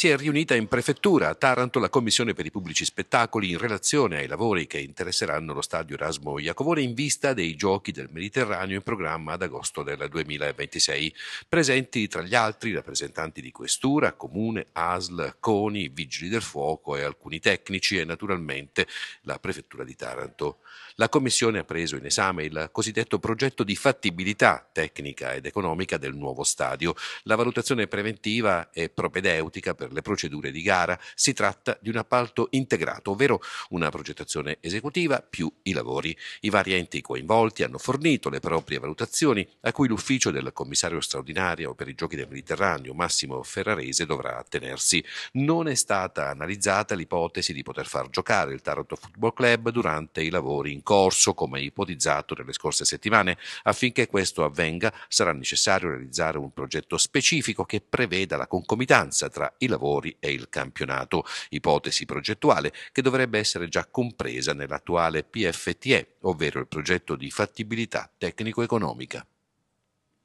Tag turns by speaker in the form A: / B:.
A: si è riunita in prefettura a Taranto la Commissione per i pubblici spettacoli in relazione ai lavori che interesseranno lo stadio Erasmo Iacovone in vista dei Giochi del Mediterraneo in programma ad agosto del 2026. Presenti tra gli altri rappresentanti di Questura, Comune, ASL, CONI, Vigili del Fuoco e alcuni tecnici e naturalmente la Prefettura di Taranto. La Commissione ha preso in esame il cosiddetto progetto di fattibilità tecnica ed economica del nuovo stadio. La valutazione preventiva è propedeutica per per le procedure di gara. Si tratta di un appalto integrato, ovvero una progettazione esecutiva più i lavori. I vari enti coinvolti hanno fornito le proprie valutazioni, a cui l'ufficio del commissario straordinario per i giochi del Mediterraneo, Massimo Ferrarese, dovrà attenersi. Non è stata analizzata l'ipotesi di poter far giocare il Taranto Football Club durante i lavori in corso, come ipotizzato nelle scorse settimane. Affinché questo avvenga sarà necessario realizzare un progetto specifico che preveda la concomitanza tra i lavori lavori e il campionato, ipotesi progettuale che dovrebbe essere già compresa nell'attuale PFTE, ovvero il progetto di fattibilità tecnico-economica.